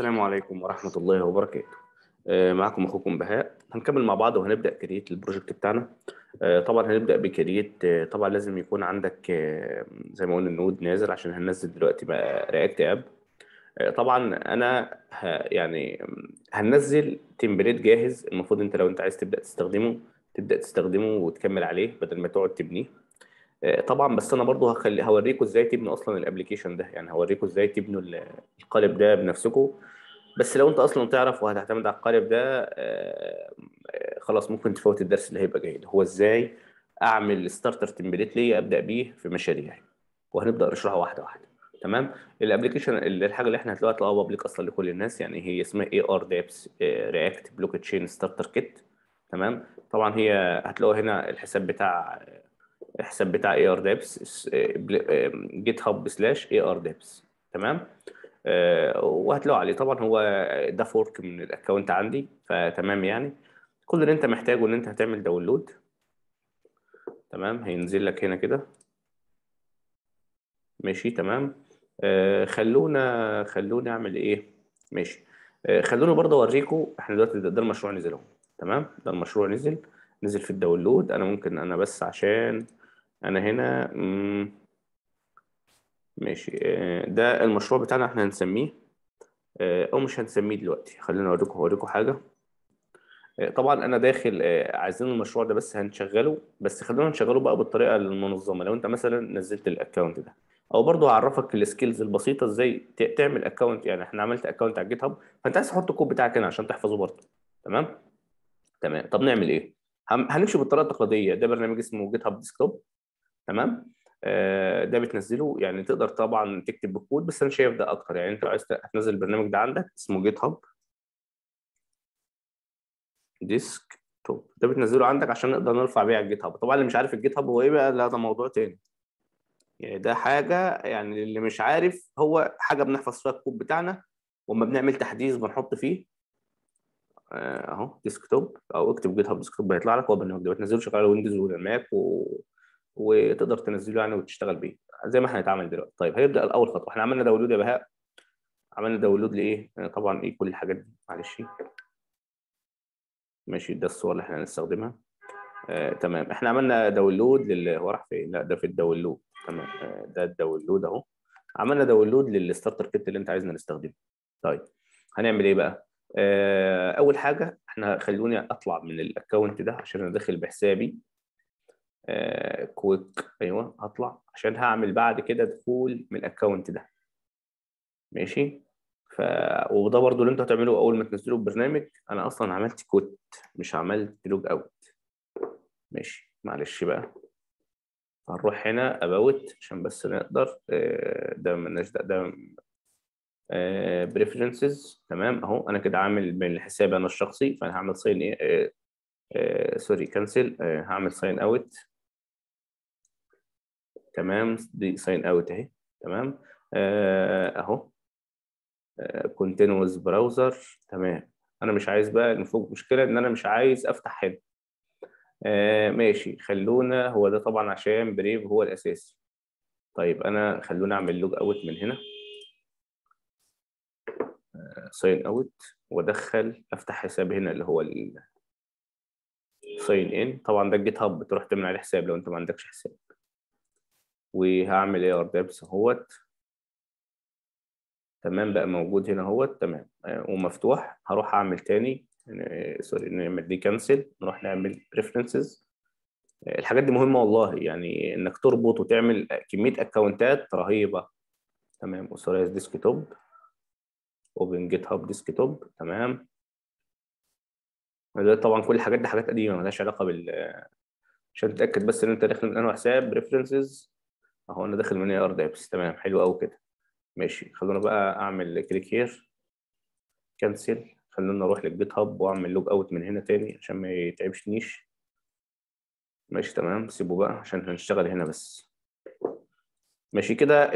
السلام عليكم ورحمة الله وبركاته آه، معكم أخوكم بهاء هنكمل مع بعض وهنبدأ كريت البروجكت بتاعنا آه، طبعا هنبدأ بكريت آه، طبعا لازم يكون عندك زي ما قلنا النود نازل عشان هننزل دلوقتي بقى رياكت اب طبعا أنا يعني هننزل تمبليت جاهز المفروض أنت لو أنت عايز تبدأ تستخدمه تبدأ تستخدمه وتكمل عليه بدل ما تقعد تبنيه آه، طبعا بس انا برضو هخلي هوريكم ازاي تبنوا اصلا الابلكيشن ده يعني هوريكم ازاي تبنوا القالب ده بنفسكم بس لو انت اصلا تعرف وهتعتمد على القالب ده آه، خلاص ممكن تفوت الدرس اللي هيبقى جاي هو ازاي اعمل ستارتر تمبليت ليا ابدا بيه في مشاريعي وهنبدا نشرحها واحده واحده تمام الابلكيشن الحاجه اللي احنا هتلاقيها طلعها بابليك اصلا لكل الناس يعني هي اسمها اي ار دابس رياكت بلوك تشين ستارتر كيت تمام طبعا هي هتلاقوا هنا الحساب بتاع الحساب بتاع اي ار ديبس جيت هاب سلاش اي ار ديبس تمام آه، وهتلاقوا عليه طبعا هو ده فورك من الاكونت عندي فتمام يعني كل اللي انت محتاجه ان انت هتعمل داونلود تمام هينزل لك هنا كده ماشي تمام آه، خلونا خلونا اعمل ايه ماشي آه، خلونا برضه اوريكم احنا دلوقتي ده المشروع نزل اهو تمام ده المشروع نزل نزل في الداونلود انا ممكن انا بس عشان انا هنا ماشي آه، ده المشروع بتاعنا احنا هنسميه آه، او مش هنسميه دلوقتي خلينا اوريكم اوريكم حاجه آه، طبعا انا داخل عايزين المشروع ده بس هنشغله بس خلينا نشغله بقى بالطريقه المنظمه لو انت مثلا نزلت الاكونت ده او برضه هعرفك السكيلز البسيطه ازاي تعمل اكونت يعني احنا عملت اكونت على جيت هاب فانت عايز تحط الكود بتاعك هنا عشان تحفظه برضه تمام تمام طب نعمل ايه هنمشي بالطريقه التقليديه ده برنامج اسمه جيت هاب ديسكتوب تمام آه، ده بتنزله يعني تقدر طبعا تكتب بالكود بس انا شايف ده اكتر يعني انت عايز تنزل البرنامج ده عندك اسمه جيت هاب ديسك توب ده بتنزله عندك عشان نقدر نرفع بيه على الجيت هاب طبعا اللي مش عارف الجيت هاب هو ايه بقى لا ده موضوع تاني يعني ده حاجه يعني اللي مش عارف هو حاجه بنحفظ فيها الكود بتاعنا واما بنعمل تحديث بنحط فيه آه، اهو ديسك توب او اكتب جيت هاب ديسك توب هيطلع لك هو البرنامج ده بتنزله شغال ويندوز وماك و... وتقدر تنزله يعني وتشتغل بيه زي ما احنا هنتعامل دلوقتي طيب هيبدا الاول خطوه احنا عملنا داونلود يا بهاء عملنا داونلود لايه آه، طبعا ايه كل الحاجات دي معلش ماشي ده الصور اللي احنا هنستخدمها آه، تمام احنا عملنا داونلود لل هو راح فين لا ده في الداونلود تمام آه، ده الداونلود اهو عملنا داونلود للستارتر كيت اللي انت عايزنا نستخدمه طيب هنعمل ايه بقى آه، اول حاجه احنا خلوني اطلع من الاكونت ده عشان انا داخل بحسابي كويك آه، ايوه هطلع عشان هعمل بعد كده دخول من الاكونت ده ماشي ف وده برضو اللي انتوا هتعملوه اول ما تنزلوا البرنامج انا اصلا عملت كوت مش عملت لوج اوت ماشي معلش بقى هنروح هنا اباوت عشان بس نقدر آه، ده مالناش ده بريفرنسز آه، تمام اهو انا كده عامل من حسابي انا الشخصي فانا هعمل ساين ايه سوري كنسل هعمل ساين اوت تمام دي ساين اوت اهي تمام آه، اهو كونتينوس آه، براوزر تمام انا مش عايز بقى نفوق مشكله ان انا مش عايز افتح هنا آه ماشي خلونا هو ده طبعا عشان بريف هو الاساسي طيب انا خلونا اعمل لوج اوت من هنا ساين آه، اوت وادخل افتح حساب هنا اللي هو ساين ان طبعا ده الجيت هاب تروح تعمل عليه حساب لو انت ما عندكش حساب وهعمل ار دبس اهوت تمام بقى موجود هنا اهوت تمام آه، ومفتوح هروح اعمل تاني يعني، آه، سوري نعمل دي كانسل نروح نعمل بريفرنسز آه، الحاجات دي مهمه والله يعني انك تربط وتعمل كميه اكونتات رهيبه تمام اسوريز ديسك توب اوبن جيت هاب ديسك توب تمام طبعا كل الحاجات دي حاجات قديمه مالهاش علاقه بال عشان تتاكد بس ان انت داخل من انه حساب ريفرنسز اهو انا داخل من ار دابس تمام حلو قوي كده ماشي خلونا بقى اعمل كليك هير كنسل خلونا اروح للجيت هاب واعمل لوج اوت من هنا تاني عشان ما يتعبشنيش ماشي تمام سيبه بقى عشان هنشتغل هنا بس ماشي كده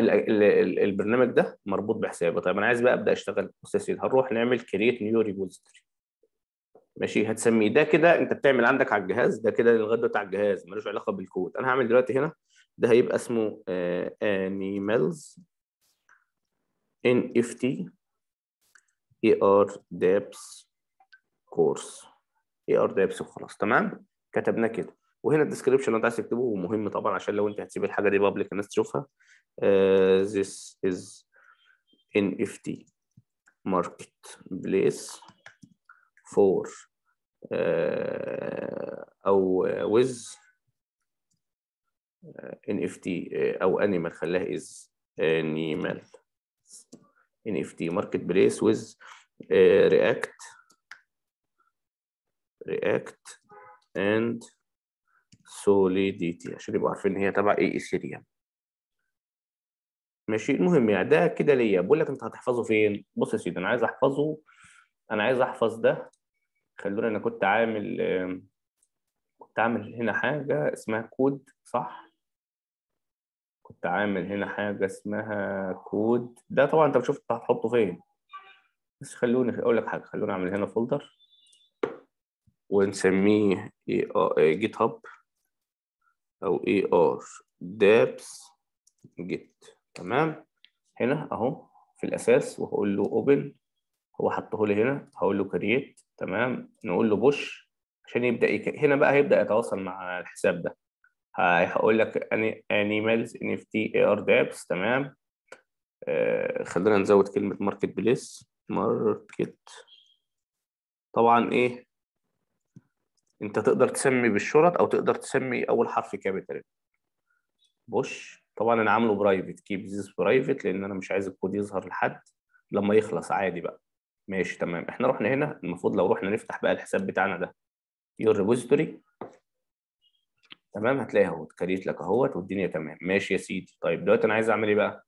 البرنامج ده مربوط بحسابه طيب انا عايز بقى ابدا اشتغل بص يا هنروح نعمل كرييت نيو ريبوزيتوري ماشي هتسميه ده كده انت بتعمل عندك على الجهاز ده كده لغايه دلوقتي على الجهاز ملوش علاقه بالكود انا هعمل دلوقتي هنا ده هيبقى اسمه آه، animals nft ar dapps course ar dapps وخلاص تمام كتبنا كده وهنا الديسكريبشن اللي انت عايز تكتبه ومهم طبعا عشان لو انت هتسيب الحاجه دي بابليك الناس تشوفها uh, this is NFT marketplace for uh, او with NFT آه، آه، او انيمال خلاها از انيمال NFT ماركت بليس with آه، React React and Solidity عشان يبقوا عارفين ان هي تبع اي اثيريوم e ماشي المهم يعني ده كده ليا بقول لك انت هتحفظه فين بص يا سيدي انا عايز احفظه انا عايز احفظ ده خلونا انا كنت عامل كنت عامل هنا حاجه اسمها كود صح كنت عامل هنا حاجة اسمها كود ده طبعا انت بتشوف هتحطه فين بس خلوني اقول لك حاجة خلوني اعمل هنا فولدر ونسميه جيت هاب او اي ار دابس جيت تمام هنا اهو في الاساس وهقول له اوبن هو حطه لي هنا هقول له كرييت تمام نقول له بوش عشان يبدا يك... هنا بقى هيبدا يتواصل مع الحساب ده هقول لك انيمالز ان اف تي اي ار دابس تمام آه، خلينا نزود كلمه ماركت بليس ماركت طبعا ايه انت تقدر تسمي بالشرط او تقدر تسمي اول حرف كابيتال بوش طبعا انا عامله برايفت كيب ذيس برايفت لان انا مش عايز الكود يظهر لحد لما يخلص عادي بقى ماشي تمام احنا رحنا هنا المفروض لو رحنا نفتح بقى الحساب بتاعنا ده يور ريبوزيتوري تمام هتلاقيها اهوت كريت لك اهوت والدنيا تمام ماشي يا سيدي طيب دلوقتي انا عايز اعمل ايه بقى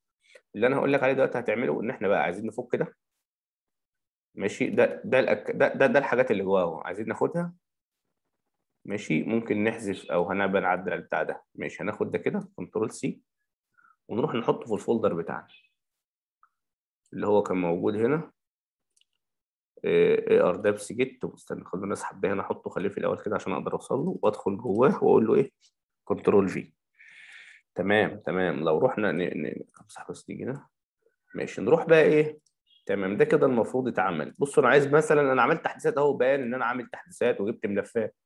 اللي انا هقول لك عليه دلوقتي هتعمله ان احنا بقى عايزين نفك ده ماشي ده ده الأك... ده, ده ده الحاجات اللي جواه عايزين ناخدها ماشي ممكن نحذف او هنبقى نعدل البتاع ده ماشي هناخد ده كده كنترول سي ونروح نحطه في الفولدر بتاعنا اللي هو كان موجود هنا اي ار دبس جيت واستنى خلونا اسحب اسحب هنا احطه خليه في الاول كده عشان اقدر اوصل له وادخل جواه واقول له ايه كنترول في تمام تمام لو رحنا امسح بس دي هنا ماشي نروح بقى ايه تمام ده كده المفروض يتعمل بصوا انا عايز مثلا انا عملت تحديثات اهو بان ان انا عامل تحديثات وجبت ملفات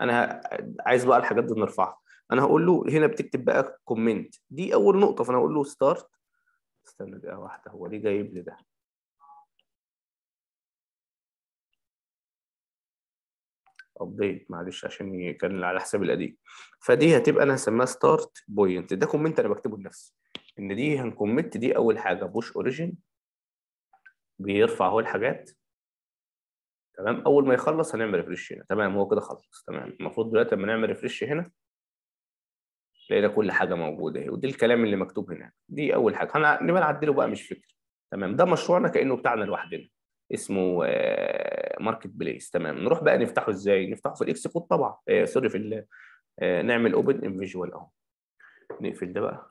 انا عايز بقى الحاجات دي نرفعها انا هقول له هنا بتكتب بقى كومنت دي اول نقطه فانا هقول له ستارت استنى دقيقه واحده هو ليه جايب لي ده ابديت معلش عشان كان على حساب القديم فدي هتبقى انا هسميها ستارت بوينت ده كومنت انا بكتبه لنفسي ان دي هنكمت دي اول حاجه بوش اوريجين بيرفع هو الحاجات تمام اول ما يخلص هنعمل ريفريش هنا تمام هو كده خلص تمام المفروض دلوقتي لما نعمل ريفريش هنا لقينا كل حاجه موجوده اهي ودي الكلام اللي مكتوب هنا دي اول حاجه هنبقى نعدله بقى مش فكره تمام ده مشروعنا كانه بتاعنا لوحدنا اسمه آه، ماركت بليس تمام نروح بقى نفتحه ازاي نفتحه في الاكس كود طبعا آه، سوري في آه، نعمل اوبن ان فيجوال اهو نقفل ده بقى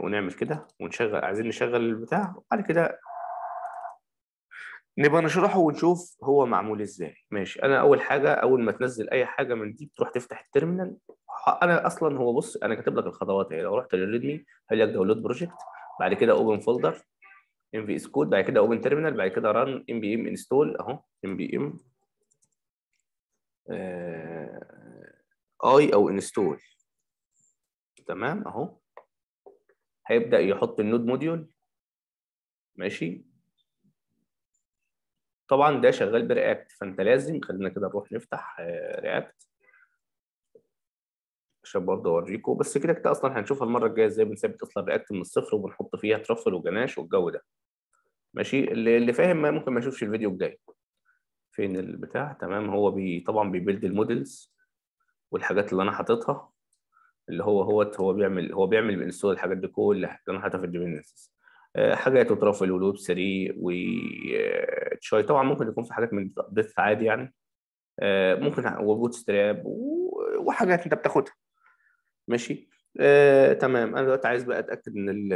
ونعمل كده ونشغل عايزين نشغل البتاع وبعد كده نبقى نشرحه ونشوف هو معمول ازاي ماشي انا اول حاجه اول ما تنزل اي حاجه من دي تروح تفتح التيرمينال انا اصلا هو بص انا كاتب لك الخطوات اهي لو رحت للريدمي هيقول لك داونلود بروجكت بعد كده اوبن فولدر ام في اس كود بعد كده اوبن تيرمينال بعد كده ران ام بي ام انستول اهو ام بي ام اي او انستول تمام اهو هيبدا يحط النود موديول ماشي طبعا ده شغال برياكت فانت لازم خلينا كده نروح نفتح رياكت آه، عشان برضه اوريكم بس كده كده اصلا هنشوفها المره الجايه ازاي بنثبت اصلا رياكت من الصفر وبنحط فيها ترفل وجناش والجو ده ماشي اللي فاهم ما ممكن ما يشوفش الفيديو الجاي فين البتاع تمام هو بي طبعا بيبيلد المودلز والحاجات اللي انا حاططها اللي هو هو هو بيعمل هو بيعمل بانستول الحاجات دي كلها اللي انا حاططها في الديبندنسز آه، حاجات وترافل ولوب 3 وتشاي آه، طبعا ممكن يكون في حاجات من ديث عادي يعني آه، ممكن وبوت ستراب وحاجات انت بتاخدها ماشي آه، تمام انا دلوقتي عايز بقى اتاكد ان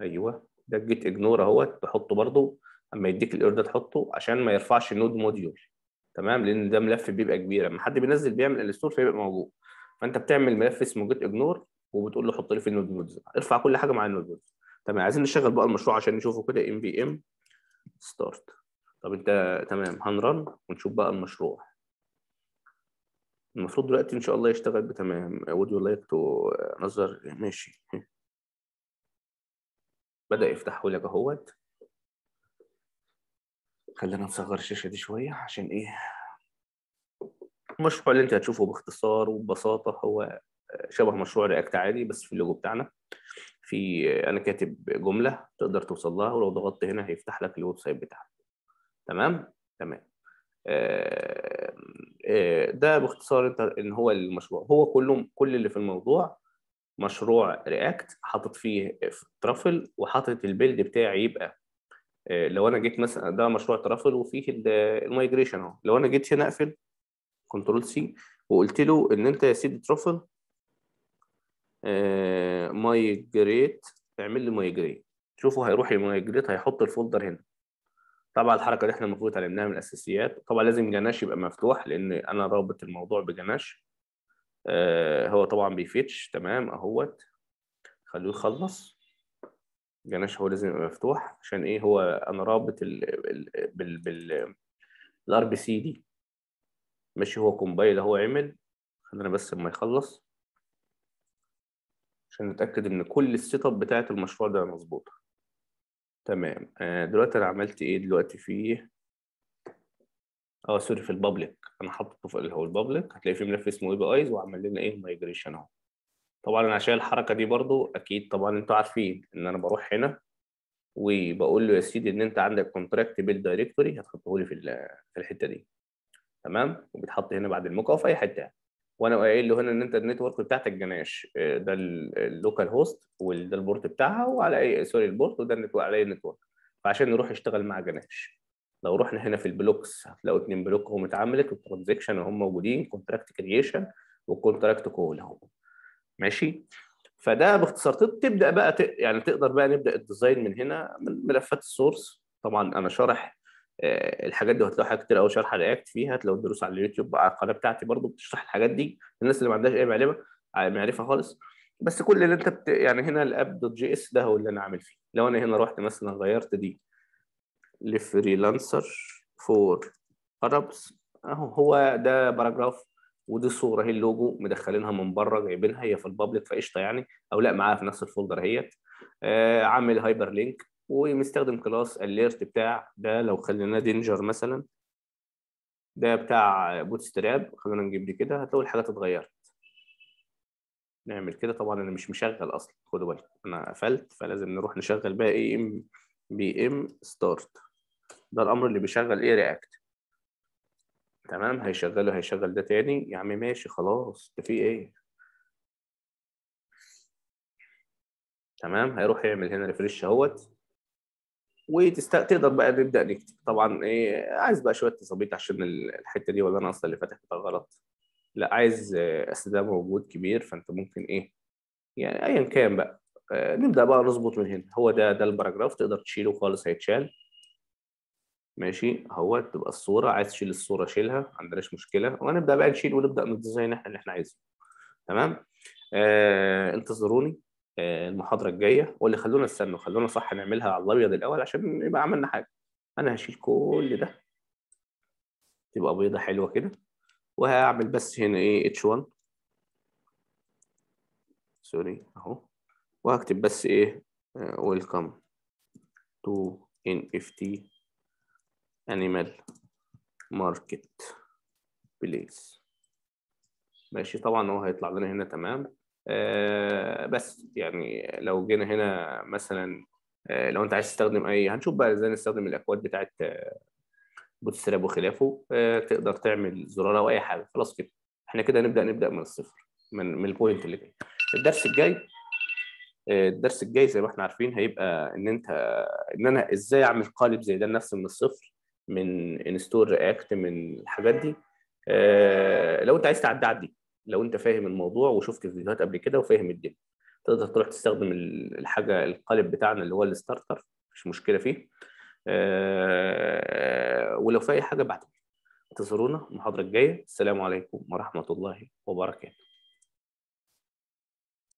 ايوه ده جيت اجنور اهوت تحطه برضو اما يديك الاير ده تحطه عشان ما يرفعش النود موديول تمام لان ده ملف بيبقى كبير اما حد بينزل بيعمل الستور فيبقى موجود فانت بتعمل ملف اسمه جيت اجنور وبتقول له حط لي في النود مودز ارفع كل حاجه مع النود مودز تمام عايزين نشغل بقى المشروع عشان نشوفه كده ام بي ام ستارت طب انت تمام هنرن ونشوف بقى المشروع المفروض دلوقتي ان شاء الله يشتغل بتمام would you like to آه، نظر ماشي بدأ يفتحه لك اهوت خلينا نصغر الشاشة دي شوية عشان ايه المشروع اللي انت هتشوفه باختصار وببساطة هو شبه مشروع رياكت عادي بس في اللوجو بتاعنا في انا كاتب جملة تقدر توصل لها ولو ضغطت هنا هيفتح لك الويب سايت بتاعك تمام تمام آه، آه، ده باختصار ان هو المشروع هو كله كل اللي في الموضوع مشروع رياكت حاطط فيه ترافل وحاطط البيلد بتاعي يبقى آه، لو انا جيت مثلا ده مشروع ترافل وفيه المايجريشن اهو لو انا جيت هنا اقفل كنترول سي وقلت له ان انت يا سيدي ترافل آه، مايجريت اعمل لي مايجريت شوفوا هيروح المايجريت هيحط الفولدر هنا طبعا الحركه دي احنا المفروض اتعلمناها من الاساسيات طبعا لازم جناش يبقى مفتوح لان انا رابط الموضوع بجناش آه، هو طبعا بيفتش تمام اهوت خلوه يخلص جناش هو لازم يبقى مفتوح عشان ايه هو انا رابط ال بال بال الار بي سي دي ماشي هو كومبايل اهو عمل خلينا بس اما يخلص عشان نتاكد ان كل السيت اب بتاعت المشروع ده مظبوطه تمام آه، دلوقتي انا عملت ايه دلوقتي فيه اه سوري في البابليك انا حاطه في هو البابليك هتلاقي في ملف اسمه اي بي ايز وعمل لنا ايه مايجريشن اهو طبعا انا عشان الحركه دي برضو اكيد طبعا انتوا عارفين ان انا بروح هنا وبقول له يا سيدي ان انت عندك كونتراكت بيل دايركتوري هتحطه لي في في الحته دي تمام وبيتحط هنا بعد الموقع في اي حته وانا قايل له هنا ان انت النتورك بتاعتك جناش آه، ده اللوكال هوست وده البورت بتاعها وعلى اي سوري البورت وده على اي نتورك فعشان يروح يشتغل مع جناش لو رحنا هنا في البلوكس هتلاقوا اثنين بلوك هم اتعملت والترانزكشن هم موجودين كونتراكت كرييشن والكونتراكت كول اهو ماشي فده باختصار تبدا بقى ت... يعني تقدر بقى نبدا الديزاين من هنا من ملفات السورس طبعا انا شارح آه، الحاجات دي وهتلاقوا حاجات كتير قوي شارحه رياكت فيها هتلاقوا الدروس على اليوتيوب على القناه بتاعتي برضو بتشرح الحاجات دي للناس اللي ما عندهاش اي معلومه آه، معرفه خالص بس كل اللي انت بت... يعني هنا الاب دوت جي اس ده هو اللي انا عامل فيه لو انا هنا رحت مثلا غيرت دي لفريلانسر فور ارابس اهو هو ده باراجراف ودي الصوره هي اللوجو مدخلينها من بره جايبينها هي في البابليك فقشطه يعني او لا معاها في نفس الفولدر اهيت آه عامل هايبر لينك ومستخدم كلاس اليرت بتاع ده لو خليناه دينجر مثلا ده بتاع بوت ستراب خلينا نجيب دي كده هتلاقي الحاجات اتغيرت نعمل كده طبعا انا مش مشغل اصلا خدوا بالك انا قفلت فلازم نروح نشغل بقى اي ام بي ام ستارت ده الامر اللي بيشغل ايه رياكت تمام هيشغله هيشغل ده تاني يا عم ماشي خلاص ده في ايه تمام هيروح يعمل هنا ريفريش اهوت وتقدر بقى نبدا نكتب طبعا ايه عايز بقى شويه تظبيط عشان الحته دي ولا انا اصلا اللي فاتح بتاع غلط لا عايز آه، اصل ده موجود كبير فانت ممكن ايه يعني ايا كان بقى آه، نبدا بقى نظبط من هنا هو ده ده الباراجراف تقدر تشيله خالص هيتشال ماشي هو تبقى الصوره عايز تشيل الصوره شيلها ما عندناش مشكله وهنبدا بقى نشيل ونبدا نديزاين احنا اللي احنا عايزينه تمام آه انتظروني آه المحاضره الجايه واللي خلونا نستنى خلونا صح نعملها على الابيض الاول عشان يبقى عملنا حاجه انا هشيل كل ده تبقى بيضه حلوه كده وهعمل بس هنا ايه اتش 1 سوري اهو وهكتب بس ايه ويلكم تو ان اف تي animal market place ماشي طبعا هو هيطلع لنا هنا تمام آه بس يعني لو جينا هنا مثلا آه لو انت عايز تستخدم اي هنشوف بقى ازاي نستخدم الاكواد بتاعت آه، بوتستراب وخلافه آه تقدر تعمل زرار او اي حاجه خلاص كده احنا كده نبدا نبدا من الصفر من من البوينت اللي جاي الدرس الجاي آه، الدرس الجاي زي ما احنا عارفين هيبقى ان انت ان انا ازاي اعمل قالب زي ده لنفسي من الصفر من انستور رياكت من الحاجات دي آه، لو انت عايز تعدي عدي لو انت فاهم الموضوع وشفت الفيديوهات قبل كده وفاهم الدنيا تقدر تروح تستخدم الحاجه القالب بتاعنا اللي هو الستارتر مش مشكله فيه آه، ولو في اي حاجه بعد انتظرونا المحاضره الجايه السلام عليكم ورحمه الله وبركاته